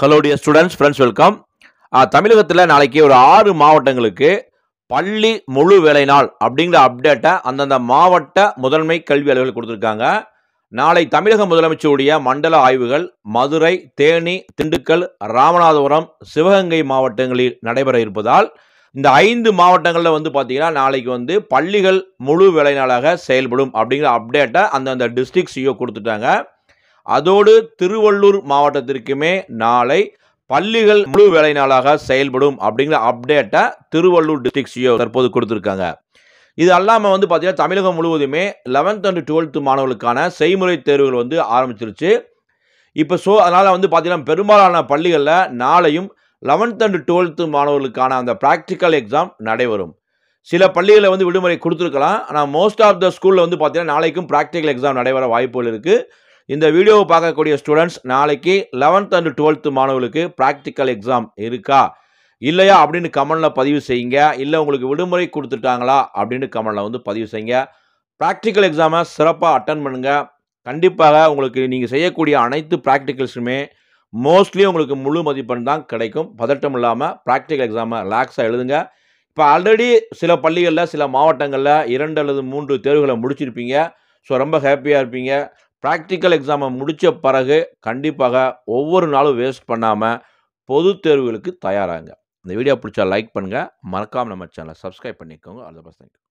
hello dear students friends welcome தமிழகத்தில் நாளைக்கு ஒரு ஆறு மாவட்டங்களுக்கு பள்ளி முழு வேலை நாள் அப்படிங்கிற அப்டேட்டை அந்தந்த மாவட்ட முதன்மை கல்வி அலுவலர்கள் கொடுத்துருக்காங்க நாளை தமிழக முதலமைச்சருடைய மண்டல ஆய்வுகள் மதுரை தேனி திண்டுக்கல் ராமநாதபுரம் சிவகங்கை மாவட்டங்களில் நடைபெற இருப்பதால் இந்த ஐந்து மாவட்டங்களில் வந்து பார்த்திங்கன்னா நாளைக்கு வந்து பள்ளிகள் முழு வேலை நாளாக செயல்படும் அப்படிங்கிற அப்டேட்டை அந்தந்த டிஸ்ட்ரிக்ட் சிஓ கொடுத்துட்டாங்க அதோடு திருவள்ளூர் மாவட்டத்திற்குமே நாளை பள்ளிகள் முழு வேலை நாளாக செயல்படும் அப்படிங்கிற அப்டேட்டை திருவள்ளூர் டிஸ்ட்ரிக் சிஓ தற்போது கொடுத்துருக்காங்க இது அல்லாமல் வந்து பார்த்தீங்கன்னா தமிழகம் முழுவதுமே லெவன்த் அண்ட் டுவெல்த்து மாணவர்களுக்கான செய்முறை தேர்வுகள் வந்து ஆரம்பிச்சிருச்சு இப்போ ஸோ அதனால் வந்து பார்த்தீங்கன்னா பெரும்பாலான பள்ளிகளில் நாளையும் லெவன்த் அண்ட் டுவெல்த்து மாணவர்களுக்கான அந்த ப்ராக்டிக்கல் எக்ஸாம் நடைபெறும் சில பள்ளிகளில் வந்து விடுமுறை கொடுத்துருக்கலாம் ஆனால் மோஸ்ட் ஆஃப் த ஸ்கூலில் வந்து பார்த்தீங்கன்னா நாளைக்கும் ப்ராக்டிக்கல் எக்ஸாம் நடைபெற வாய்ப்புகள் இருக்குது இந்த வீடியோவை பார்க்கக்கூடிய ஸ்டூடெண்ட்ஸ் நாளைக்கு லெவன்த் அண்ட் டுவெல்த்து மாணவர்களுக்கு ப்ராக்டிக்கல் எக்ஸாம் இருக்கா இல்லையா அப்படின்னு கமெண்டில் பதிவு செய்யுங்க இல்லை உங்களுக்கு விடுமுறை கொடுத்துட்டாங்களா அப்படின்னு கமெண்டில் வந்து பதிவு செய்யுங்க ப்ராக்டிக்கல் எக்ஸாமை சிறப்பாக அட்டன் பண்ணுங்கள் கண்டிப்பாக உங்களுக்கு நீங்கள் செய்யக்கூடிய அனைத்து ப்ராக்டிக்கல்ஸுமே மோஸ்ட்லி உங்களுக்கு முழு மதிப்பெண் தான் கிடைக்கும் பதட்டம் இல்லாமல் ப்ராக்டிக்கல் எக்ஸாமை ரிலாக்ஸாக எழுதுங்க இப்போ ஆல்ரெடி சில பள்ளிகளில் சில மாவட்டங்களில் இரண்டு அல்லது மூன்று தேர்வுகளை முடிச்சிருப்பீங்க ஸோ ரொம்ப ஹாப்பியாக இருப்பீங்க ப்ராக்டிக்கல் எக்ஸாமை முடித்த பிறகு கண்டிப்பாக ஒவ்வொரு நாளும் வேஸ்ட் பண்ணாமல் பொது தேர்வுகளுக்கு தயாராங்க இந்த வீடியோ பிடிச்சா லைக் பண்ணுங்கள் மறக்காமல் நம்ம சேனலை சப்ஸ்கிரைப் பண்ணிக்கோங்க அது பஸ் தேங்க்யூ